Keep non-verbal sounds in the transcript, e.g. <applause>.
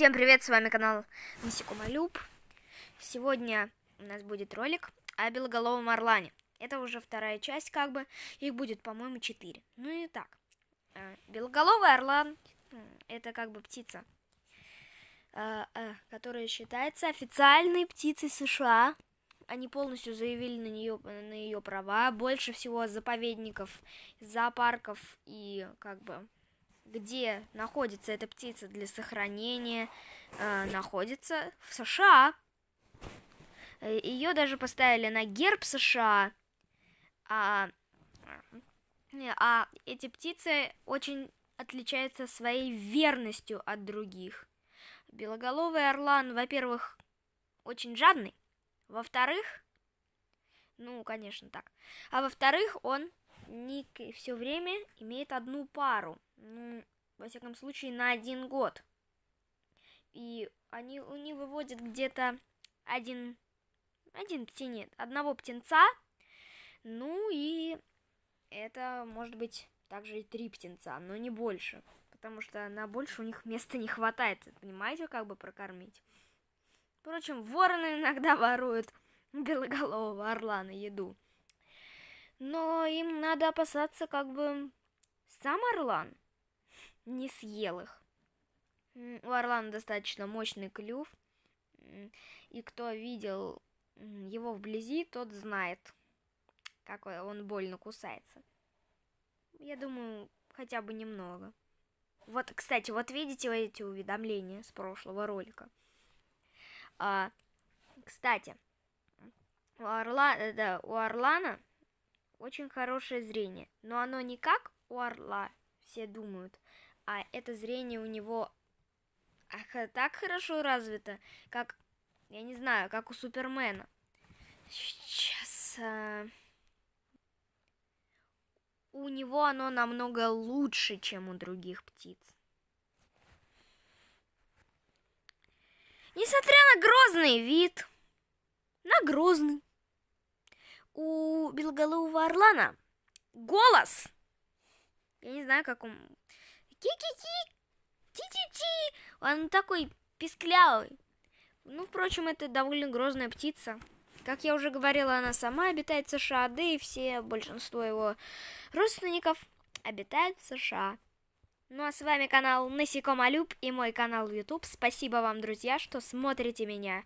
Всем привет, с вами канал Насекомолюб. Сегодня у нас будет ролик о белоголовом орлане. Это уже вторая часть, как бы. Их будет, по-моему, 4. Ну и так. Э, Белоголовый орлан – это как бы птица, э, э, которая считается официальной птицей США. Они полностью заявили на нее на ее права. Больше всего заповедников, зоопарков и как бы где находится эта птица для сохранения, э, находится в США. Э, Ее даже поставили на герб США. А, а эти птицы очень отличаются своей верностью от других. Белоголовый орлан, во-первых, очень жадный. Во-вторых, ну, конечно, так. А во-вторых, он ник все время имеет одну пару. Ну, во всяком случае, на один год. И они, они выводят где-то один, один птенец, одного птенца. Ну и это может быть также и три птенца, но не больше. Потому что на больше у них места не хватает, понимаете, как бы прокормить. Впрочем, вороны <laughs> иногда воруют белоголового орла на еду. Но им надо опасаться, как бы сам Орлан не съел их. У Орлана достаточно мощный клюв, и кто видел его вблизи, тот знает, как он больно кусается. Я думаю, хотя бы немного. Вот, кстати, вот видите эти уведомления с прошлого ролика. А, кстати, у, Орла, э, да, у Орлана очень хорошее зрение, но оно не как у орла, все думают, а это зрение у него так хорошо развито, как, я не знаю, как у Супермена. Сейчас... А... У него оно намного лучше, чем у других птиц. Несмотря на грозный вид, на грозный, у белоголового орлана голос. Я не знаю, как он... Ки-ки-ки! Ти-ти-ти! Он такой писклявый. Ну, впрочем, это довольно грозная птица. Как я уже говорила, она сама обитает в США, да и все, большинство его родственников обитают в США. Ну а с вами канал Насекомолюб и мой канал YouTube. Спасибо вам, друзья, что смотрите меня.